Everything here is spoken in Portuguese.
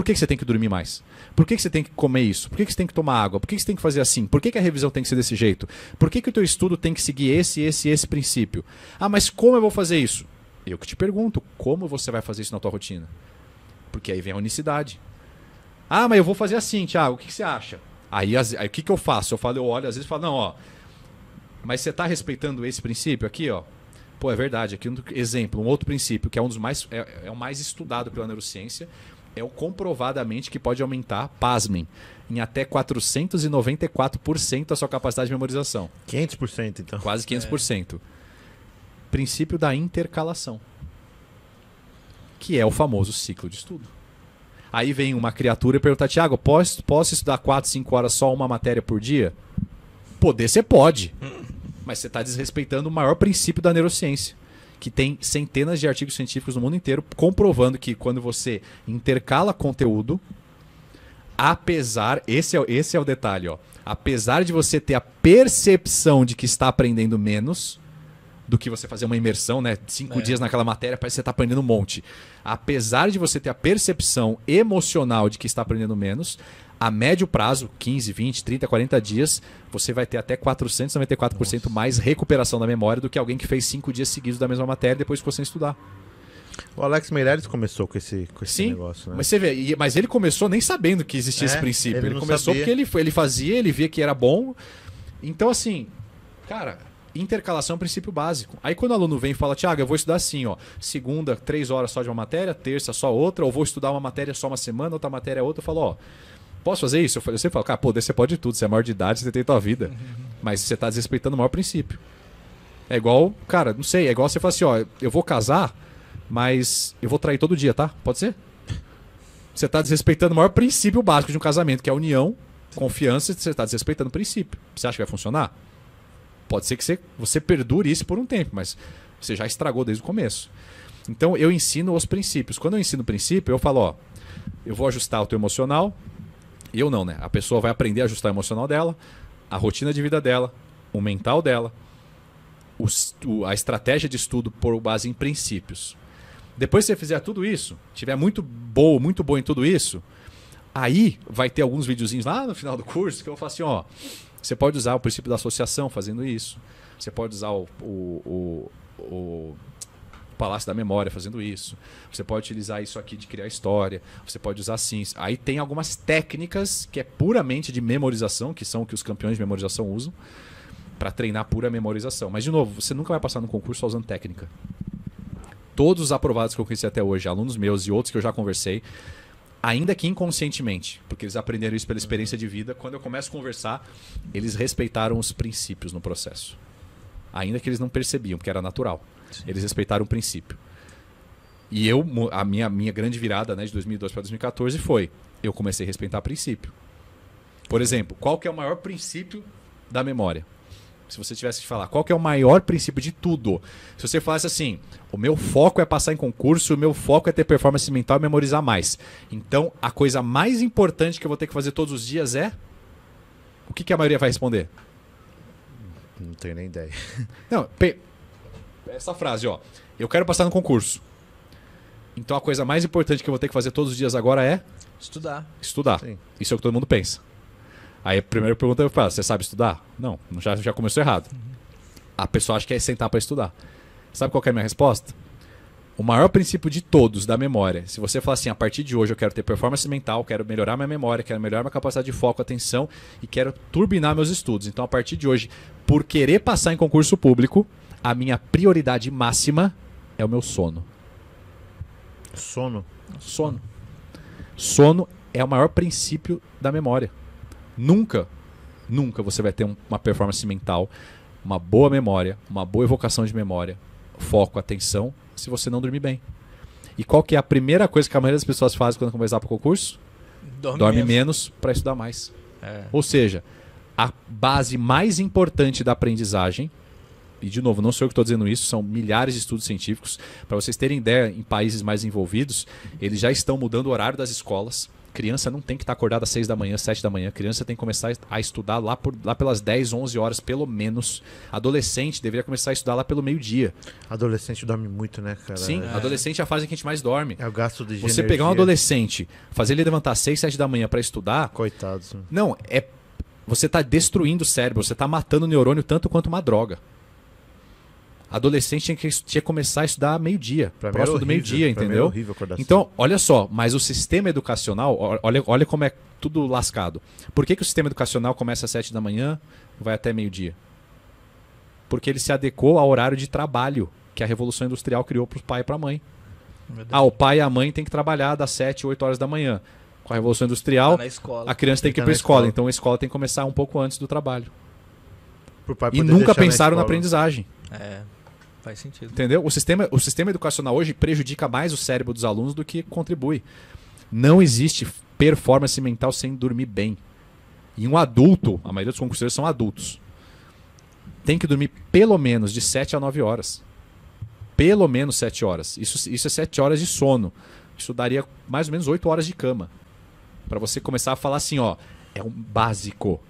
Por que, que você tem que dormir mais? Por que, que você tem que comer isso? Por que, que você tem que tomar água? Por que, que você tem que fazer assim? Por que, que a revisão tem que ser desse jeito? Por que, que o teu estudo tem que seguir esse, esse esse princípio? Ah, mas como eu vou fazer isso? Eu que te pergunto, como você vai fazer isso na tua rotina? Porque aí vem a unicidade. Ah, mas eu vou fazer assim, Thiago, o que, que você acha? Aí, as, aí o que, que eu faço? Eu falo, eu olho, às vezes falo, não, ó. Mas você está respeitando esse princípio aqui, ó? Pô, é verdade. Aqui é um exemplo, um outro princípio que é um dos mais é, é o mais estudado pela neurociência é o comprovadamente que pode aumentar, pasmem, em até 494% a sua capacidade de memorização. 500% então. Quase 500%. É. Princípio da intercalação, que é o famoso ciclo de estudo. Aí vem uma criatura e pergunta, Tiago, posso, posso estudar 4, 5 horas só uma matéria por dia? Poder você pode, mas você está desrespeitando o maior princípio da neurociência que tem centenas de artigos científicos no mundo inteiro comprovando que quando você intercala conteúdo, apesar, esse é, esse é o detalhe, ó, apesar de você ter a percepção de que está aprendendo menos, do que você fazer uma imersão, né? Cinco é. dias naquela matéria, parece que você está aprendendo um monte. Apesar de você ter a percepção emocional de que está aprendendo menos, a médio prazo, 15, 20, 30, 40 dias, você vai ter até 494% Nossa. mais recuperação da memória do que alguém que fez 5 dias seguidos da mesma matéria depois que você estudar. O Alex Meirelles começou com esse, com esse Sim, negócio, né? Mas você vê, mas ele começou nem sabendo que existia é, esse princípio. Ele, ele começou sabia. porque ele, ele fazia, ele via que era bom. Então, assim, cara, intercalação é um princípio básico. Aí quando o aluno vem e fala, Tiago, eu vou estudar assim, ó, segunda, três horas só de uma matéria, terça só outra, ou vou estudar uma matéria só uma semana, outra matéria outra, eu falo, ó Posso fazer isso? Eu, falei, eu sempre falo, cara, poder você pode tudo, você é maior de idade, você tem tua vida. Uhum. Mas você tá desrespeitando o maior princípio. É igual, cara, não sei, é igual você falar assim, ó, eu vou casar, mas eu vou trair todo dia, tá? Pode ser? Você tá desrespeitando o maior princípio básico de um casamento, que é a união, confiança, você tá desrespeitando o princípio. Você acha que vai funcionar? Pode ser que você, você perdure isso por um tempo, mas você já estragou desde o começo. Então eu ensino os princípios. Quando eu ensino o princípio, eu falo, ó, eu vou ajustar o teu emocional, eu não, né? A pessoa vai aprender a ajustar o emocional dela, a rotina de vida dela, o mental dela, o, a estratégia de estudo por base em princípios. Depois que você fizer tudo isso, tiver muito bom, muito bom em tudo isso, aí vai ter alguns videozinhos lá no final do curso que eu vou falar assim, ó, você pode usar o princípio da associação fazendo isso. Você pode usar o, o, o, Palácio da Memória fazendo isso. Você pode utilizar isso aqui de criar história. Você pode usar sim. Aí tem algumas técnicas que é puramente de memorização, que são o que os campeões de memorização usam, para treinar pura memorização. Mas, de novo, você nunca vai passar no concurso usando técnica. Todos os aprovados que eu conheci até hoje, alunos meus e outros que eu já conversei, ainda que inconscientemente, porque eles aprenderam isso pela experiência de vida, quando eu começo a conversar, eles respeitaram os princípios no processo. Ainda que eles não percebiam, porque era natural. Eles respeitaram o princípio. E eu, a minha, minha grande virada né, de 2012 para 2014 foi: eu comecei a respeitar princípio. Por exemplo, qual que é o maior princípio da memória? Se você tivesse que falar, qual que é o maior princípio de tudo? Se você falasse assim, o meu foco é passar em concurso, o meu foco é ter performance mental e memorizar mais. Então, a coisa mais importante que eu vou ter que fazer todos os dias é. O que, que a maioria vai responder? Não tenho nem ideia. Não, essa frase, ó. Eu quero passar no concurso. Então a coisa mais importante que eu vou ter que fazer todos os dias agora é estudar. Estudar. Sim. Isso é o que todo mundo pensa. Aí a primeira pergunta eu é, faço: você sabe estudar? Não, já, já começou errado. Uhum. A pessoa acha que é sentar para estudar. Sabe qual é a minha resposta? O maior princípio de todos da memória. Se você falar assim, a partir de hoje eu quero ter performance mental, quero melhorar minha memória, quero melhorar minha capacidade de foco, atenção e quero turbinar meus estudos. Então, a partir de hoje, por querer passar em concurso público, a minha prioridade máxima é o meu sono. Sono? Sono. Sono é o maior princípio da memória. Nunca, nunca você vai ter uma performance mental, uma boa memória, uma boa evocação de memória, foco, atenção, se você não dormir bem. E qual que é a primeira coisa que a maioria das pessoas faz quando começar para o concurso? Dorme, Dorme menos, menos para estudar mais. É. Ou seja, a base mais importante da aprendizagem e de novo, não sou eu que estou dizendo isso, são milhares de estudos científicos. Para vocês terem ideia, em países mais envolvidos, eles já estão mudando o horário das escolas. Criança não tem que estar tá acordada às 6 da manhã, 7 da manhã. Criança tem que começar a estudar lá, por, lá pelas 10, 11 horas, pelo menos. Adolescente deveria começar a estudar lá pelo meio-dia. Adolescente dorme muito, né, cara? Sim, é. adolescente é a fase em que a gente mais dorme. É o gasto de Você energia. pegar um adolescente, fazer ele levantar às 6, 7 da manhã para estudar. Coitados. Não, é. Você está destruindo o cérebro, você está matando o neurônio tanto quanto uma droga adolescente tinha que, tinha que começar a estudar meio-dia, é próximo do meio-dia, é entendeu? Horrível acordar então, olha só, mas o sistema educacional, olha, olha como é tudo lascado. Por que, que o sistema educacional começa às 7 da manhã, vai até meio-dia? Porque ele se adequou ao horário de trabalho que a Revolução Industrial criou para o pai e para a mãe. Ah, o pai e a mãe têm que trabalhar das 7, 8 horas da manhã. Com a Revolução Industrial, tá a criança tem, que ir tá para a escola, escola, então a escola tem que começar um pouco antes do trabalho. E nunca pensaram na, na aprendizagem. É. Faz sentido. Entendeu? O sistema, o sistema educacional hoje prejudica mais o cérebro dos alunos do que contribui. Não existe performance mental sem dormir bem. E um adulto, a maioria dos concursos são adultos, tem que dormir pelo menos de 7 a 9 horas. Pelo menos 7 horas. Isso, isso é 7 horas de sono. Isso daria mais ou menos 8 horas de cama. Para você começar a falar assim, ó, é um básico.